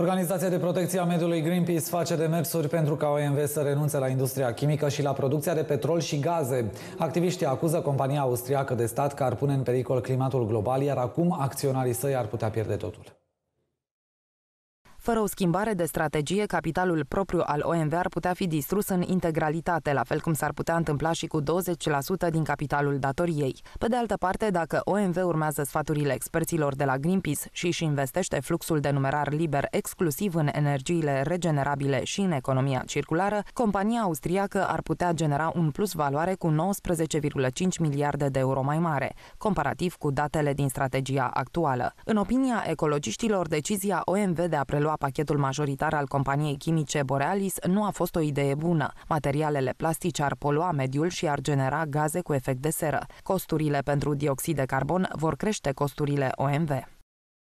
Organizația de protecție a mediului Greenpeace face demersuri pentru ca OMV să renunțe la industria chimică și la producția de petrol și gaze. Activiștii acuză compania austriacă de stat că ar pune în pericol climatul global, iar acum acționarii săi ar putea pierde totul. Fără o schimbare de strategie, capitalul propriu al OMV ar putea fi distrus în integralitate, la fel cum s-ar putea întâmpla și cu 20% din capitalul datoriei. Pe de altă parte, dacă OMV urmează sfaturile experților de la Greenpeace și își investește fluxul de numerar liber exclusiv în energiile regenerabile și în economia circulară, compania austriacă ar putea genera un plus valoare cu 19,5 miliarde de euro mai mare, comparativ cu datele din strategia actuală. În opinia ecologiștilor, decizia OMV de a prelua prelua pachetul majoritar al companiei chimice Borealis nu a fost o idee bună. Materialele plastice ar polua mediul și ar genera gaze cu efect de seră. Costurile pentru dioxid de carbon vor crește costurile OMV.